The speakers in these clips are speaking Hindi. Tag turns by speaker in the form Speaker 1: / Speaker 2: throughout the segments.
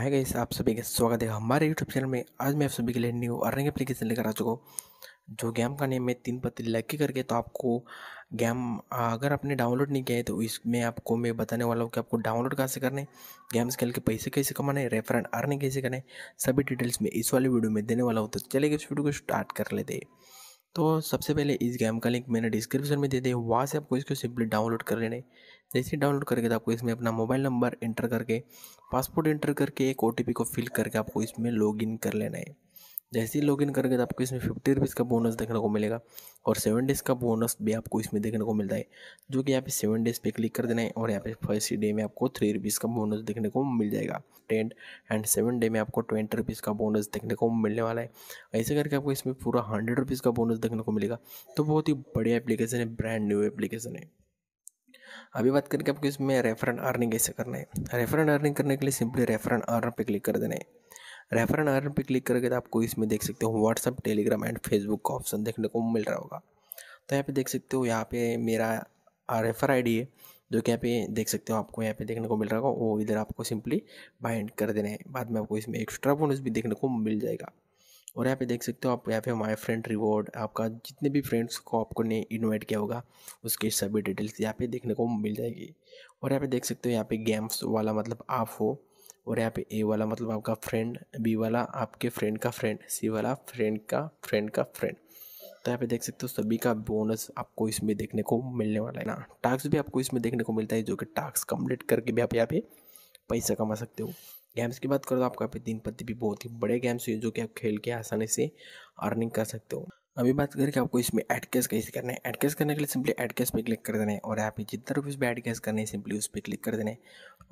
Speaker 1: हाय गाइस आप सभी का स्वागत है हमारे यूट्यूब चैनल में आज मैं आप सभी के लिए न्यू अर्निंग एप्लीकेशन लेकर आ चुका हूँ जो गेम का नेम है तीन पत्ती लकी करके तो आपको गेम अगर आपने डाउनलोड नहीं किया है तो इसमें आपको मैं बताने वाला हूँ कि आपको डाउनलोड कहाँ से करने गेम्स खेल के पैसे कैसे कमाने रेफर एंड अर्निंग कैसे करें सभी डिटेल्स में इस वाले वीडियो में देने वाला हूँ तो चलेगा इस वीडियो को स्टार्ट कर लेते तो सबसे पहले इस गेम का लिंक मैंने डिस्क्रिप्शन में दे दिया वहाँ से आपको इसको सिंपली डाउनलोड कर लेने जैसे डाउनलोड करके तो आपको इसमें अपना मोबाइल नंबर एंटर करके पासपोर्ट एंटर करके एक ओ को फिल करके आपको इसमें लॉगिन कर लेना है जैसे ही लॉगिन करके तो आपको इसमें फिफ्टी रुपीज़ का बोनस देखने को मिलेगा और सेवन डेज़ का बोनस भी आपको इसमें देखने को मिलता है जो कि यहाँ पे सेवन डेज़ पे क्लिक कर देना है और यहाँ पे फर्स्ट डे में आपको थ्री रुपीज़ का बोनस देखने को मिल जाएगा टेन एंड सेवन डे में आपको ट्वेंटी रुपीज़ का बोनस देखने को मिलने वाला है ऐसे करके आपको इसमें पूरा हंड्रेड रुपीज़ का बोनस देखने को मिलेगा तो बहुत ही बढ़िया एप्लीकेशन है ब्रांड न्यू एप्लीकेशन है अभी बात करके आपको इसमें रेफरेंट अर्निंग कैसे करना है रेफरेंट अर्निंग करने के लिए सिंपली रेफरन अर्न पे क्लिक कर देना है रेफरन अर्न पे क्लिक करके तो आपको इसमें देख सकते हो व्हाट्सअप टेलीग्राम एंड फेसबुक का ऑप्शन देखने को मिल रहा होगा तो यहाँ पे देख सकते हो यहाँ पे मेरा रेफर आईडी है जो कि यहाँ पे देख सकते हो आपको यहाँ पे देखने को मिल रहा होगा वो इधर आपको सिंपली बाइंड कर देना है बाद में आपको इसमें एक्स्ट्रा बोनस भी देखने को मिल जाएगा और यहाँ पे देख सकते हो आप यहाँ पे हमारे फ्रेंड रिवॉर्ड आपका जितने भी फ्रेंड्स को आपको ने इनवाइट किया होगा उसके सभी डिटेल्स यहाँ पे देखने को मिल जाएगी और यहाँ पे देख सकते हो यहाँ पे गेम्स वाला मतलब आप हो और यहाँ पे ए वाला मतलब आपका फ्रेंड बी वाला आपके फ्रेंड का फ्रेंड सी वाला फ्रेंड का फ्रेंड का फ्रेंड तो यहाँ पे देख सकते हो सभी का बोनस आपको इसमें देखने को मिलने वाला है ना हाँ, टास्क भी आपको इसमें देखने को मिलता है जो कि टास्क कंप्लीट करके भी आप यहाँ पे पैसा कमा सकते हो गेम्स की बात करो तो आपका दिन प्रति भी बहुत ही बड़े गेम्स हुए जो कि आप खेल के आसानी से अर्निंग कर सकते हो अभी बात करें कि आपको इसमें ऐड कैश कैसे करना है ऐड कैश करने के लिए सिंपली ऐड कैश पे क्लिक कर देना है और यहाँ पे जितना रुपीज़ पे ऐड कैश करना है सिंपली उस पर क्लिक कर देना है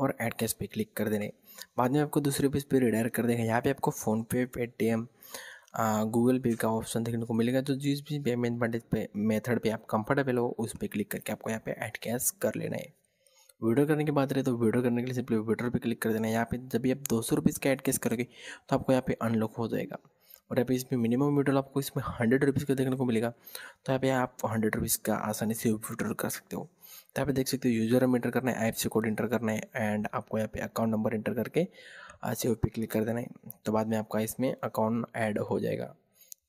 Speaker 1: और ऐड कैश पे क्लिक कर देना है बाद में आपको दूसरे पेज पे रिडायर कर देगा यहाँ पे आपको फ़ोनपे पेटीएम गूगल पे का ऑप्शन देखने को मिलेगा जो जिस भी पेमेंट मेथड पे आप कंफर्टेबल हो उस पर क्लिक करके आपको यहाँ पे ऐड कैश कर लेना है वीडियो करने की बात रही तो वीडियो करने के लिए सिंपली वीडियो पर क्लिक कर देना यहाँ पे जब भी आप दो सौ रुपीज़ का एड केस करोगे तो आपको यहाँ पे अनलॉक हो जाएगा और यहाँ पे इसमें मिनिमम वीडियो आपको इसमें हंड्रेड रुपीज़ का देखने को मिलेगा तो यहाँ पे आप हंड्रेड रुपीज़ का आसानी से विड्रॉल कर सकते हो तो यहाँ पे देख सकते हो यूज़र हम इंटर करना है आई कोड इंटर करना है एंड आपको यहाँ पे अकाउंट नंबर एंटर करके ओ पे क्लिक कर देना है तो बाद में आपका इसमें अकाउंट ऐड हो जाएगा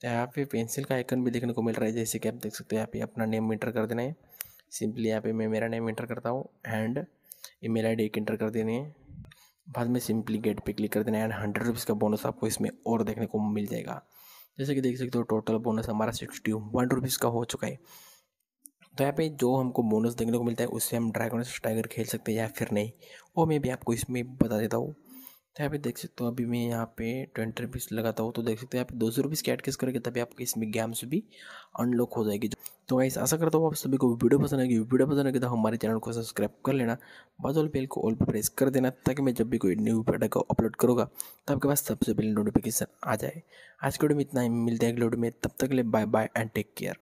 Speaker 1: तो यहाँ पे पेंसिल का आइकन भी देखने को मिल रहा है जैसे कि आप देख सकते हो यहाँ पे अपना नेम इंटर कर देना है सिंपली यहाँ पे मैं मेरा नेम इंटर करता हूँ एंड ईमेल आई डी एक इंटर कर देनी है बाद में सिंपली गेट पे क्लिक कर देना है एंड हंड्रेड रुपीज़ का बोनस आपको इसमें और देखने को मिल जाएगा जैसे कि देख सकते हो टोटल बोनस हमारा सिक्सटी वन रुपीज़ का हो चुका है तो यहाँ पे जो हमको बोनस देखने को मिलता है उससे हम ड्रैगन टाइगर खेल सकते हैं या फिर नहीं वो मैं भी आपको इसमें बता देता हूँ तो यहाँ पे देख सकते हो अभी मैं यहाँ पे ट्वेंटी रुपीज़ लगाता हूँ तो देख सकते हो यहाँ पे दो सौ रुपीज़ की एड किस करेंगे तभी आपके इसमें गेम्स भी अनलॉक हो जाएगी तो गाइस आशा करता हूँ आप सभी को वीडियो पसंद आएगी वीडियो पसंद आएगी तो हमारे चैनल को सब्सक्राइब कर लेना बाद वाले बेल को ऑल पर प्रेस कर देना ताकि मैं जब भी कोई न्यू वीडियो को अपलोड करूँगा तो आपके पास सबसे पहले नोटिफिकेशन आ जाए आज के वीडियो में इतना ही मिलते हैं अगले वीडियो में तब तक के लिए bye bye and take care